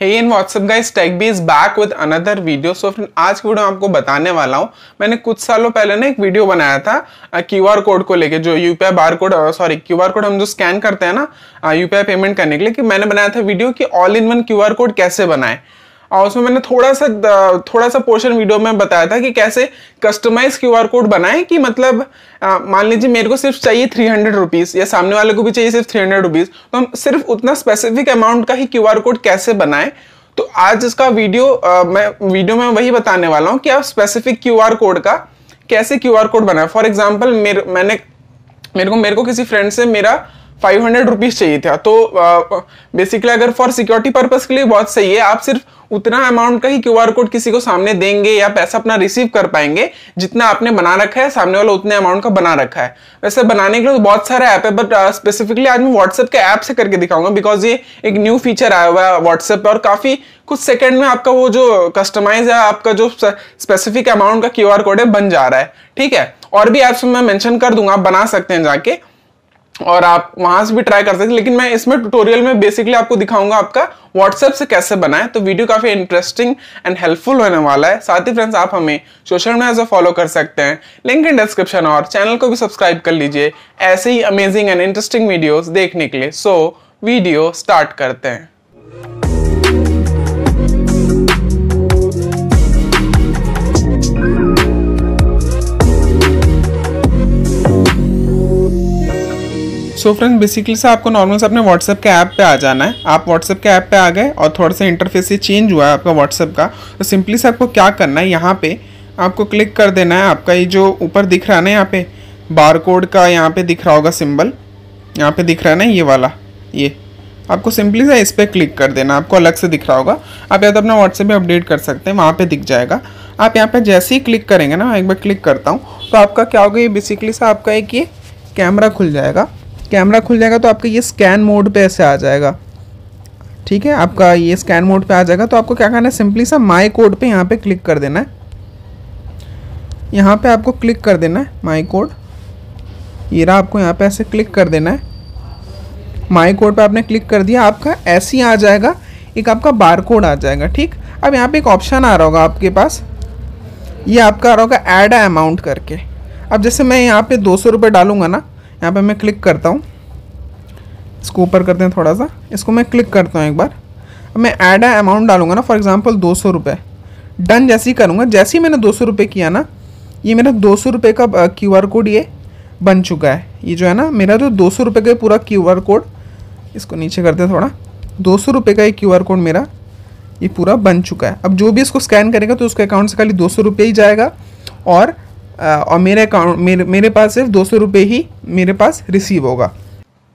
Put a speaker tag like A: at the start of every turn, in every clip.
A: Hey and what's up guys TechBee is back with another video. So friend आज की video में आपको बताने वाला हूँ मैंने कुछ सालों पहले ना एक वीडियो बनाया था क्यू आर कोड को लेके जो U P bar code sorry Q R code हम जो स्कैन करते हैं ना यू पी आई पेमेंट करने के लिए कि मैंने बनाया था वीडियो कि all in one Q R code कैसे बनाए और उसमें मैंने थोड़ा सा थोड़ा सा पोर्शन वीडियो में बताया था कि कैसे कस्टमाइज क्यू आर कोड बनाएं कि मतलब मान लीजिए मेरे को सिर्फ चाहिए थ्री हंड्रेड रुपीज़ या सामने वाले को भी चाहिए सिर्फ थ्री हंड्रेड रुपीज़ तो हम सिर्फ उतना स्पेसिफिक अमाउंट का ही क्यू आर कोड कैसे बनाएं तो आज इसका वीडियो आ, मैं वीडियो में वही बताने वाला हूँ कि आप स्पेसिफिक क्यू आर कोड का कैसे क्यू आर कोड बनाएं फॉर एग्जाम्पल मेरे मैंने मेरे को मेरे को किसी फ्रेंड से मेरा फाइव हंड्रेड रुपीज़ चाहिए था तो बेसिकली अगर फॉर सिक्योरिटी पर्पज़ के लिए बहुत सही है आप सिर्फ उतना अमाउंट का ही क्यू आर कोड किसी को सामने देंगे या पैसा अपना रिसीव कर पाएंगे जितना आपने बना रखा है सामने वाला उतने अमाउंट का बना रखा है वैसे बनाने के लिए तो बहुत सारे ऐप है बट स्पेसिफिकली आज मैं व्हाट्सएप के ऐप से करके दिखाऊंगा बिकॉज ये एक न्यू फीचर आया हुआ है व्हाट्सएप पर और काफ़ी कुछ सेकंड में आपका वो जो कस्टमाइज है आपका जो स्पेसिफिक अमाउंट का क्यू कोड है बन जा रहा है ठीक है और भी ऐप्स मैं मेंशन कर दूंगा आप बना सकते हैं जाके और आप वहां से भी ट्राई कर सकते हैं लेकिन मैं इसमें ट्यूटोरियल में बेसिकली आपको दिखाऊंगा आपका व्हाट्सएप से कैसे बनाए तो वीडियो काफी इंटरेस्टिंग एंड हेल्पफुल होने वाला है साथ ही फ्रेंड्स आप हमें सोशल मीडिया से फॉलो कर सकते हैं लिंक इन डिस्क्रिप्शन और चैनल को भी सब्सक्राइब कर लीजिए ऐसे ही अमेजिंग एंड इंटरेस्टिंग वीडियोज देखने के लिए सो वीडियो स्टार्ट करते हैं सो फ्रेंड बेसिकली से आपको नॉर्मल से अपने व्हाट्सएप के ऐप पे आ जाना है आप व्हाट्सएप के ऐप पे आ गए और थोड़ा सा इंटरफेस ये चेंज हुआ है आपका व्हाट्सएप का तो सिंपली से आपको क्या करना है यहाँ पे आपको क्लिक कर देना है आपका ये जो ऊपर दिख रहा है ना यहाँ पे बार कोड का यहाँ पे दिख रहा होगा सिम्बल यहाँ पे दिख रहा है ना ये वाला ये आपको सिंपली सा इस पर क्लिक कर देना आपको अलग से दिख रहा होगा आप या तो अपना व्हाट्सएप पर अपडेट कर सकते हैं वहाँ पर दिख जाएगा आप यहाँ पर जैसे ही क्लिक करेंगे ना एक बार क्लिक करता हूँ तो आपका क्या होगा ये बेसिकली सा आपका एक ये कैमरा खुल जाएगा कैमरा खुल जाएगा तो आपका ये स्कैन मोड पे ऐसे आ जाएगा ठीक है आपका ये स्कैन मोड पे आ जाएगा तो आपको क्या करना है सिंपली सा माई कोड पे यहाँ पे क्लिक कर देना है यहाँ पे आपको क्लिक कर देना है माई कोड ये रहा आपको यहाँ पे ऐसे क्लिक कर देना है माई कोड पे आपने क्लिक कर दिया आपका ऐसे ही आ जाएगा एक आपका बार कोड आ जाएगा ठीक अब यहाँ पे एक ऑप्शन आ रहा होगा आपके पास ये आपका आ रहा होगा एड अमाउंट करके अब जैसे मैं यहाँ पे दो सौ रुपये डालूंगा ना यहाँ पे मैं क्लिक करता हूँ इसको ऊपर करते हैं थोड़ा सा इसको मैं क्लिक करता हूँ एक बार अब मैं ऐड ए अमाउंट डालूंगा ना फॉर एग्ज़ाम्पल दो सौ रुपये डन जैसे ही करूँगा जैसे ही मैंने दो सौ रुपये किया ना ये मेरा दो सौ रुपये का क्यू आर कोड ये बन चुका है ये जो है ना मेरा जो दो सौ रुपये का पूरा क्यू आर कोड इसको नीचे करते हैं थोड़ा दो सौ रुपये का ये क्यू आर कोड मेरा ये पूरा बन चुका है अब जो भी इसको स्कैन करेगा तो उसके अकाउंट से खाली दो सौ रुपये ही जाएगा और और मेरे अकाउंट मेरे मेरे पास सिर्फ दो सौ रुपये ही मेरे पास रिसीव होगा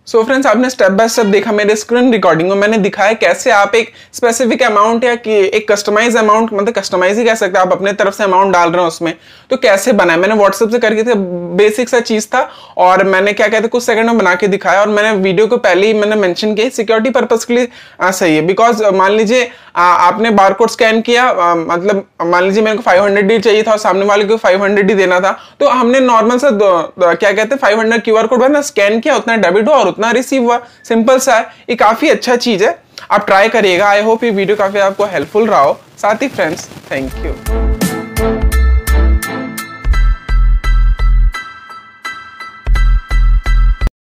A: सो so फ्रेंड्स आपने स्टेप बाय स्टेप देखा मेरे स्क्रीन रिकॉर्डिंग में मैंने दिखाया कैसे आप एक स्पेसिफिक अमाउंट या कि एक कस्टमाइज अमाउंट मतलब कस्टमाइज ही कह सकते हैं आप अपने तरफ से अमाउंट डाल रहे हो उसमें तो कैसे बनाया मैंने व्हाट्सएप से करके थे बेसिक सा चीज़ था और मैंने क्या कहते कुछ सेकंड में बना के दिखाया और मैंने वीडियो को पहले ही मैंने मैंशन किया सिक्योरिटी पर्पज़ के लिए आ, हाँ, सही है बिकॉज मान लीजिए आपने कोड स्कैन किया आ, मतलब मान लीजिए मेरे को फाइव हंड्रेड ही चाहिए था और सामने वाले को फाइव हंड्रेड ही देना था तो हमने नॉर्मल सा क्या कहते हैं five hundred Q R code बना स्कैन किया उतना डेबिट हुआ और उतना रिसीव हुआ सिंपल सा है ये काफ़ी अच्छा चीज़ है आप ट्राई करिएगा आई होप ये वीडियो काफ़ी आपको हेल्पफुल रहा हो साथ ही फ्रेंड्स थैंक यू